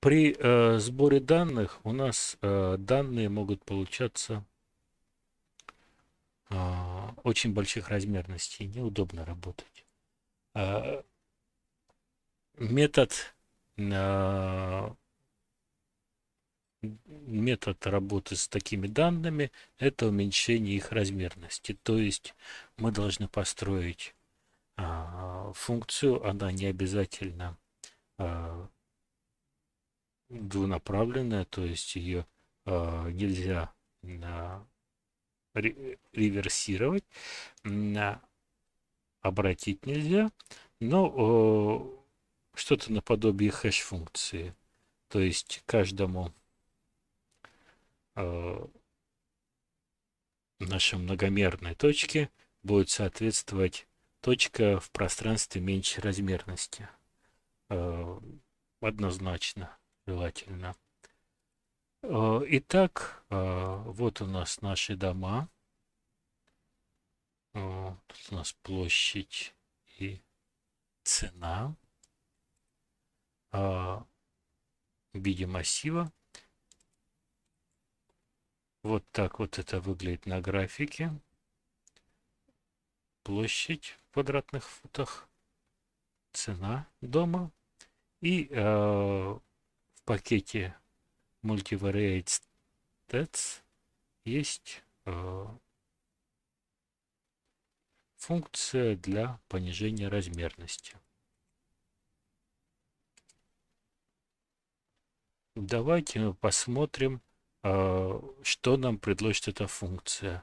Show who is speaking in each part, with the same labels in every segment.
Speaker 1: При э, сборе данных у нас э, данные могут получаться э, очень больших размерностей. Неудобно работать. Э, метод, э, метод работы с такими данными – это уменьшение их размерности. То есть мы должны построить э, функцию, она не обязательно э, двунаправленная, то есть ее э, а, нельзя э, реверсировать, э, обратить нельзя, но э, что-то наподобие хэш-функции. То есть каждому э, нашей многомерной точке будет соответствовать точка в пространстве меньшей размерности. Э, однозначно желательно. Э, итак, э, вот у нас наши дома. Э, тут у нас площадь и цена. В виде массива. Вот так вот это выглядит на графике. Площадь в квадратных футах. Цена дома. И пакете Multivariate Stats есть э, функция для понижения размерности. Давайте мы посмотрим, э, что нам предложит эта функция.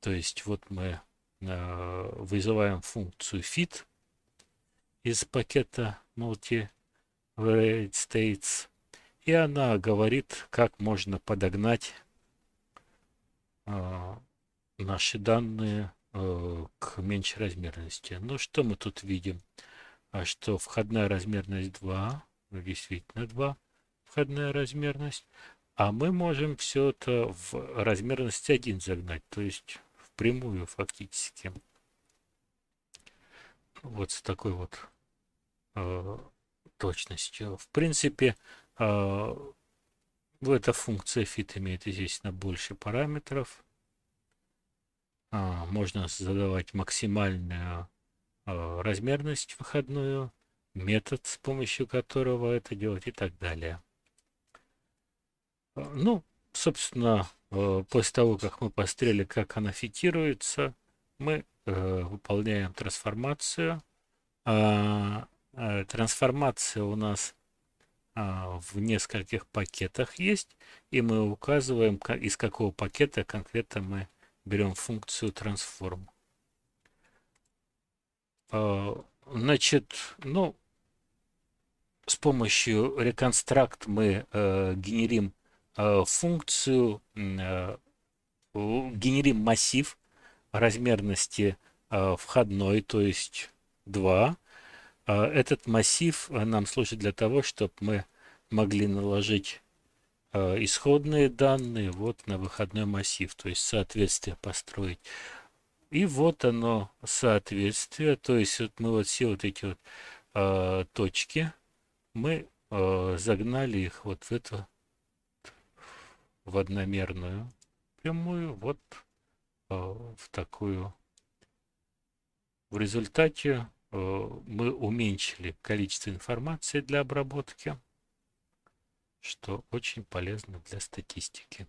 Speaker 1: То есть вот мы э, вызываем функцию fit из пакета multivariate states и она говорит, как можно подогнать э, наши данные э, к меньшей размерности. Ну, что мы тут видим? А что входная размерность 2, ну, действительно 2, входная размерность. А мы можем все это в размерность 1 загнать, то есть в прямую фактически. Вот с такой вот а, точностью. Э, в принципе, э, эта функция fit имеет, естественно, больше параметров. А, можно задавать максимальную э, размерность выходную, метод, с помощью которого это делать и так далее. Ну, собственно, после того, как мы пострели, как она фитируется, мы выполняем трансформацию. А Э, трансформация у нас а, в нескольких пакетах есть, и мы указываем, из какого пакета конкретно мы берем функцию transform. А, значит, ну, с помощью reconstruct мы э, генерим э, функцию, генерим массив размерности входной, то есть 2, а, этот массив э, нам служит для того, чтобы мы могли наложить а, исходные данные вот на выходной массив, то есть соответствие построить. И вот оно соответствие, то есть вот мы вот все вот эти вот э, точки, мы э, загнали их вот в эту, в одномерную прямую, вот э, в такую. В результате Э, мы уменьшили количество информации для обработки, что очень полезно для статистики.